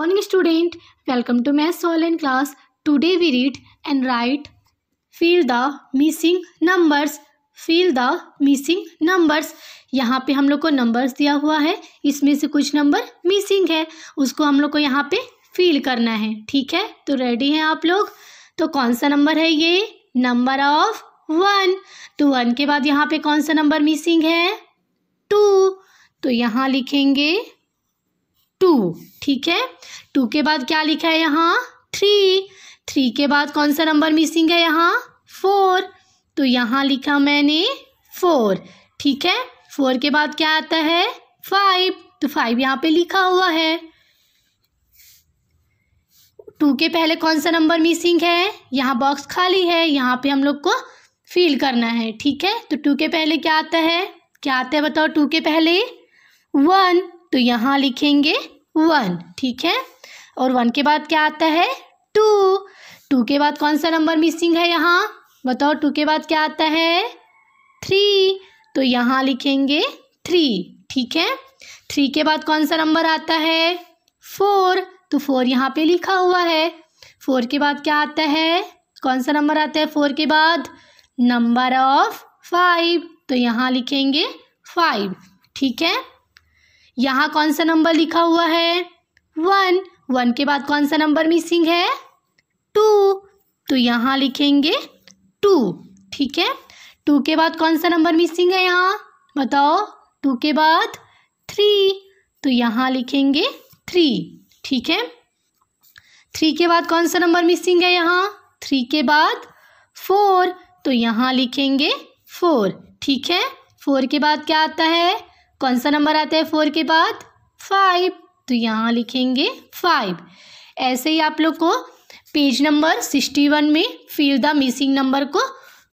morning student welcome to math sol and class today we read and write fill the missing numbers fill the missing numbers यहाँ पे हम लोग को numbers दिया हुआ है इसमें से कुछ नंबर मिसिंग है उसको हम लोग को यहाँ पे फील करना है ठीक है तो रेडी हैं आप लोग तो कौन सा नंबर है ये नंबर ऑफ वन तो वन के बाद यहाँ पे कौन सा नंबर मिसिंग है टू तो यहाँ लिखेंगे टू ठीक है टू के बाद क्या लिखा है यहाँ थ्री थ्री के बाद कौन सा नंबर मिसिंग है यहाँ फोर तो यहाँ लिखा मैंने फोर ठीक है फोर के बाद क्या आता है फाइव तो फाइव यहाँ पे लिखा हुआ है टू के पहले कौन सा नंबर मिसिंग है यहाँ बॉक्स खाली है यहाँ पे हम लोग को फिल करना है ठीक है तो टू के पहले क्या आता है क्या आता है बताओ टू के पहले वन तो यहाँ लिखेंगे वन ठीक है और वन के बाद क्या आता है टू टू के बाद कौन सा नंबर मिसिंग है यहाँ बताओ टू के बाद क्या आता है थ्री तो यहाँ लिखेंगे थ्री ठीक है थ्री के बाद कौन सा नंबर आता है फोर तो फोर यहाँ पे लिखा हुआ है फोर के बाद क्या आता है कौन सा नंबर आता है फोर के बाद नंबर ऑफ फाइव तो यहाँ लिखेंगे फाइव ठीक है यहाँ कौन सा नंबर लिखा हुआ है वन वन के बाद कौन सा नंबर मिसिंग है टू तो यहाँ लिखेंगे टू ठीक है टू के बाद कौन सा नंबर मिसिंग है यहाँ बताओ टू के बाद थ्री तो यहाँ लिखेंगे थ्री ठीक है थ्री के बाद कौन सा नंबर मिसिंग है यहाँ थ्री के बाद फोर तो यहाँ लिखेंगे फोर ठीक है फोर के बाद क्या आता है कौन सा नंबर आता है फोर के बाद फाइव तो यहाँ लिखेंगे फाइव ऐसे ही आप लोग को पेज नंबर सिक्सटी वन में फिर द मिसिंग नंबर को